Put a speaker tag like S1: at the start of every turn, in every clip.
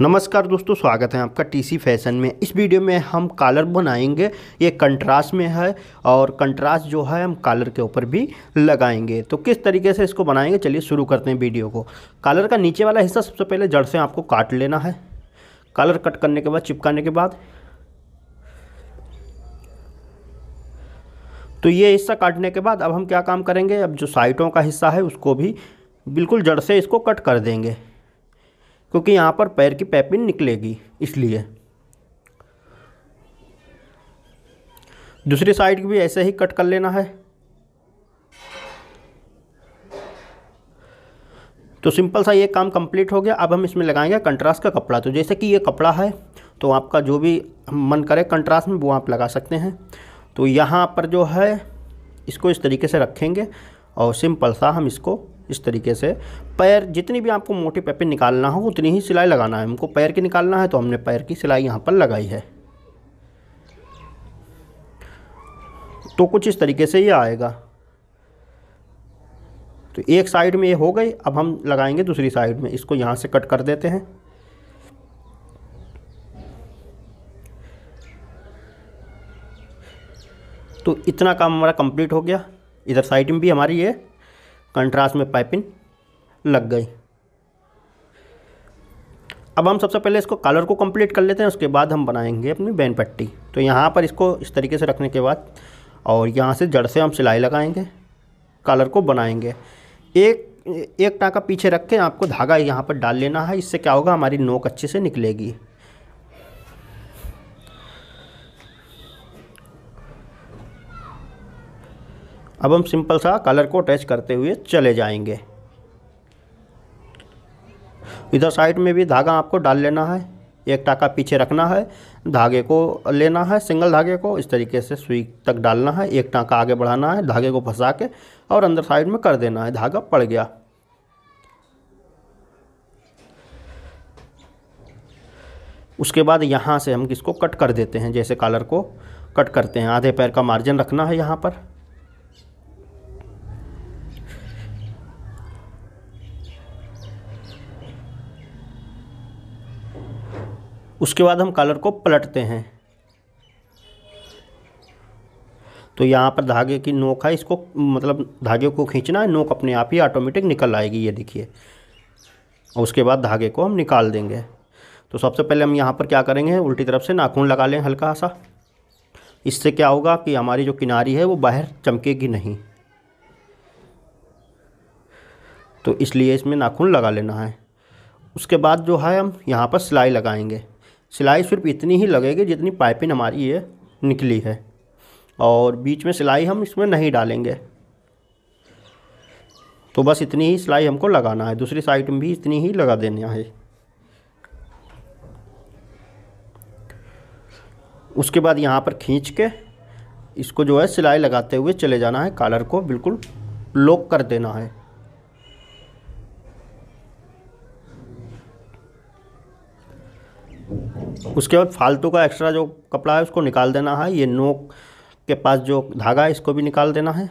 S1: नमस्कार दोस्तों स्वागत है आपका टीसी फैशन में इस वीडियो में हम कॉलर बनाएंगे ये कंट्रास्ट में है और कंट्रास्ट जो है हम कॉलर के ऊपर भी लगाएंगे तो किस तरीके से इसको बनाएंगे चलिए शुरू करते हैं वीडियो को कॉलर का नीचे वाला हिस्सा सबसे पहले जड़ से आपको काट लेना है कॉलर कट करने के बाद चिपकाने के बाद तो ये हिस्सा काटने के बाद अब हम क्या काम करेंगे अब जो साइटों का हिस्सा है उसको भी बिल्कुल जड़ से इसको कट कर देंगे क्योंकि यहाँ पर पैर की पैपिन निकलेगी इसलिए दूसरी साइड भी ऐसे ही कट कर लेना है तो सिंपल सा ये काम कंप्लीट हो गया अब हम इसमें लगाएंगे कंट्रास्ट का कपड़ा तो जैसे कि ये कपड़ा है तो आपका जो भी मन करे कंट्रास्ट में वो आप लगा सकते हैं तो यहाँ पर जो है इसको इस तरीके से रखेंगे और सिंपल सा हम इसको इस तरीके से पैर जितनी भी आपको मोटे पेपिन निकालना हो उतनी ही सिलाई लगाना है हमको पैर की निकालना है तो हमने पैर की सिलाई यहाँ पर लगाई है तो कुछ इस तरीके से ये आएगा तो एक साइड में ये हो गई अब हम लगाएंगे दूसरी साइड में इसको यहाँ से कट कर देते हैं तो इतना काम हमारा कंप्लीट हो गया इधर साइड में भी हमारी ये कंट्रास्ट में पाइपिंग लग गई अब हम सबसे पहले इसको कलर को कंप्लीट कर लेते हैं उसके बाद हम बनाएंगे अपनी बैन पट्टी तो यहाँ पर इसको इस तरीके से रखने के बाद और यहाँ से जड़ से हम सिलाई लगाएंगे कलर को बनाएंगे एक एक टाँका पीछे रख के आपको धागा यहाँ पर डाल लेना है इससे क्या होगा हमारी नोक अच्छे से निकलेगी अब हम सिंपल सा कलर को अटैच करते हुए चले जाएंगे इधर साइड में भी धागा आपको डाल लेना है एक टाका पीछे रखना है धागे को लेना है सिंगल धागे को इस तरीके से सुई तक डालना है एक टाका आगे बढ़ाना है धागे को फंसा के और अंदर साइड में कर देना है धागा पड़ गया उसके बाद यहाँ से हम किसको कट कर देते हैं जैसे कॉलर को कट करते हैं आधे पैर का मार्जिन रखना है यहाँ पर उसके बाद हम कलर को पलटते हैं तो यहाँ पर धागे की नोक है इसको मतलब धागे को खींचना है नोक अपने आप ही ऑटोमेटिक निकल आएगी ये देखिए और उसके बाद धागे को हम निकाल देंगे तो सबसे पहले हम यहाँ पर क्या करेंगे उल्टी तरफ से नाखून लगा लें हल्का सा इससे क्या होगा कि हमारी जो किनारी है वो बाहर चमकेगी नहीं तो इसलिए इसमें नाखून लगा लेना है उसके बाद जो है हम यहाँ पर सिलाई लगाएंगे सिलाई सिर्फ इतनी ही लगेगी जितनी पाइपिंग हमारी ये निकली है और बीच में सिलाई हम इसमें नहीं डालेंगे तो बस इतनी ही सिलाई हमको लगाना है दूसरी साइड में भी इतनी ही लगा देना है उसके बाद यहाँ पर खींच के इसको जो है सिलाई लगाते हुए चले जाना है कॉलर को बिल्कुल लॉक कर देना है उसके बाद फालतू का एक्स्ट्रा जो कपड़ा है उसको निकाल देना है ये नोक के पास जो धागा है इसको भी निकाल देना है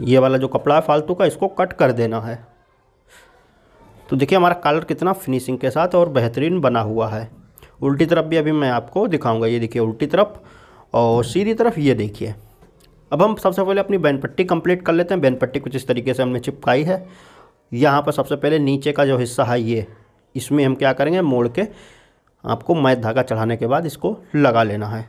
S1: ये वाला जो कपड़ा है फालतू का इसको कट कर देना है तो देखिए हमारा कलर कितना फिनिशिंग के साथ और बेहतरीन बना हुआ है उल्टी तरफ भी अभी मैं आपको दिखाऊंगा ये देखिए उल्टी तरफ और सीधी तरफ ये देखिए अब हम सबसे पहले अपनी बैन पट्टी कंप्लीट कर लेते हैं बैन पट्टी कुछ इस तरीके से हमने चिपकाई है यहाँ पर सबसे पहले नीचे का जो हिस्सा है ये इसमें हम क्या करेंगे मोड़ के आपको मैच धागा चढ़ाने के बाद इसको लगा लेना है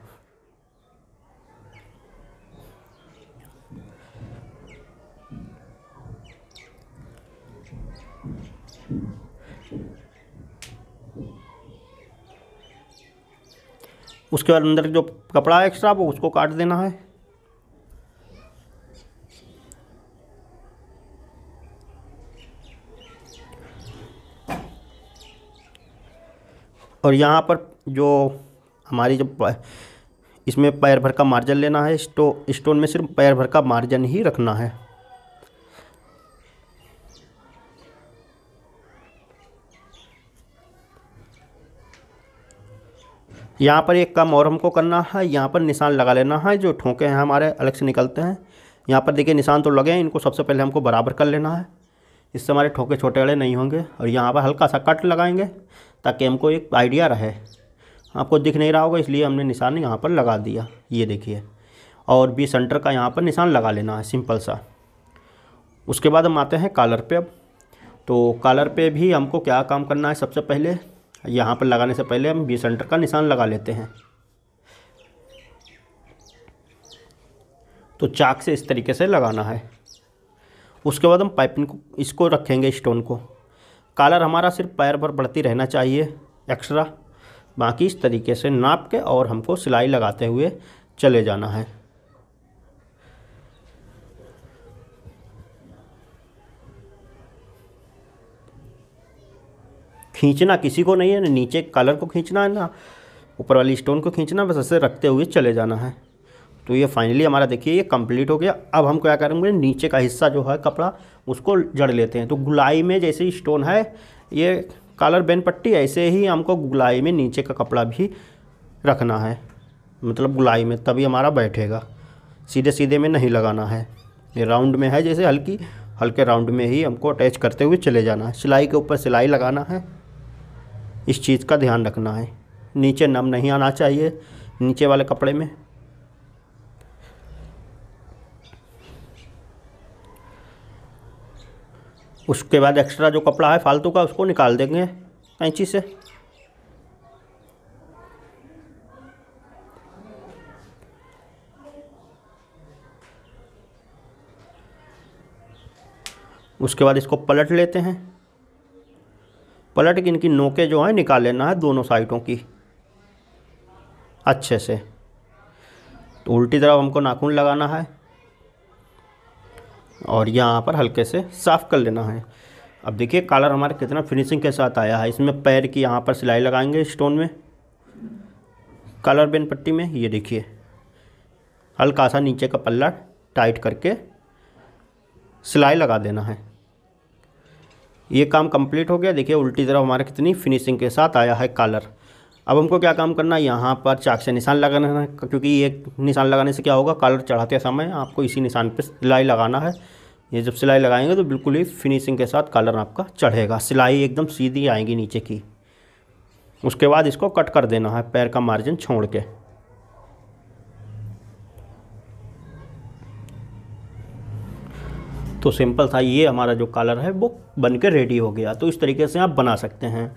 S1: उसके बाद अंदर जो कपड़ा है एक्स्ट्रा वो उसको काट देना है और यहाँ पर जो हमारी जो इसमें पैर भर का मार्जिन लेना है स्टो स्टोन में सिर्फ पैर भर का मार्जिन ही रखना है यहाँ पर एक काम और हमको करना है यहाँ पर निशान लगा लेना है जो ठोंके हैं हमारे अलग से निकलते हैं यहाँ पर देखिए निशान तो लगे हैं इनको सबसे पहले हमको बराबर कर लेना है इससे हमारे ठोके छोटे बड़े नहीं होंगे और यहाँ पर हल्का सा कट लगाएंगे ताकि हमको एक आइडिया रहे आपको दिख नहीं रहा होगा इसलिए हमने निशान यहाँ पर लगा दिया ये देखिए और बी सेंटर का यहाँ पर निशान लगा लेना है सिंपल सा उसके बाद हम आते हैं कॉलर पे अब तो कॉलर पे भी हमको क्या काम करना है सबसे पहले यहाँ पर लगाने से पहले हम बी सेंटर का निशान लगा लेते हैं तो चाक से इस तरीके से लगाना है उसके बाद हम पाइपिंग को इसको रखेंगे स्टोन को कालर हमारा सिर्फ पैर पर बढ़ती रहना चाहिए एक्स्ट्रा बाकी इस तरीके से नाप के और हमको सिलाई लगाते हुए चले जाना है खींचना किसी को नहीं है ना नीचे कलर को खींचना है ना ऊपर वाली स्टोन को खींचना बस ऐसे रखते हुए चले जाना है तो ये फाइनली हमारा देखिए ये कंप्लीट हो गया अब हम क्या करेंगे नीचे का हिस्सा जो है कपड़ा उसको जड़ लेते हैं तो गुलाई में जैसे स्टोन है ये कालर बेन पट्टी ऐसे ही हमको गुलाई में नीचे का कपड़ा भी रखना है मतलब गुलाई में तभी हमारा बैठेगा सीधे सीधे में नहीं लगाना है ये राउंड में है जैसे हल्की हल्के राउंड में ही हमको अटैच करते हुए चले जाना है सिलाई के ऊपर सिलाई लगाना है इस चीज़ का ध्यान रखना है नीचे नम नहीं आना चाहिए नीचे वाले कपड़े में उसके बाद एक्स्ट्रा जो कपड़ा है फालतू का उसको निकाल देंगे कैंची से उसके बाद इसको पलट लेते हैं पलट के इनकी नोके जो हैं निकाल लेना है दोनों साइडों की अच्छे से तो उल्टी तरफ हमको नाखून लगाना है और यहाँ पर हल्के से साफ़ कर लेना है अब देखिए कॉलर हमारा कितना फिनिशिंग के साथ आया है इसमें पैर की यहाँ पर सिलाई लगाएंगे स्टोन में कलर बेन पट्टी में ये देखिए हल्का सा नीचे का पल्ला टाइट करके सिलाई लगा देना है ये काम कंप्लीट हो गया देखिए उल्टी तरफ हमारा कितनी फिनिशिंग के साथ आया है कॉलर अब हमको क्या काम करना है यहाँ पर चाक से निशान लगाना है क्योंकि ये निशान लगाने से क्या होगा कलर चढ़ाते समय आपको इसी निशान पर सिलाई लगाना है ये जब सिलाई लगाएंगे तो बिल्कुल ही फिनिशिंग के साथ कलर आपका चढ़ेगा सिलाई एकदम सीधी आएगी नीचे की उसके बाद इसको कट कर देना है पैर का मार्जिन छोड़ के तो सिंपल था ये हमारा जो कलर है वो बन के रेडी हो गया तो इस तरीके से आप बना सकते हैं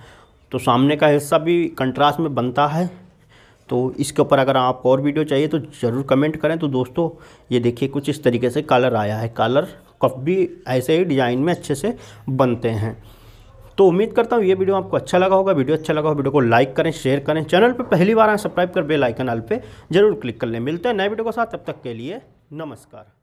S1: तो सामने का हिस्सा भी कंट्रास्ट में बनता है तो इसके ऊपर अगर आपको और वीडियो चाहिए तो ज़रूर कमेंट करें तो दोस्तों ये देखिए कुछ इस तरीके से कलर आया है कलर कफ भी ऐसे ही डिज़ाइन में अच्छे से बनते हैं तो उम्मीद करता हूँ ये वीडियो आपको अच्छा लगा होगा वीडियो अच्छा लगा हो वीडियो को लाइक करें शेयर करें चैनल पर पहली बार आए सब्सक्राइब कर बेलाइकन आल पर जरूर क्लिक कर लें मिलते हैं नए वीडियो के साथ तब तक के लिए नमस्कार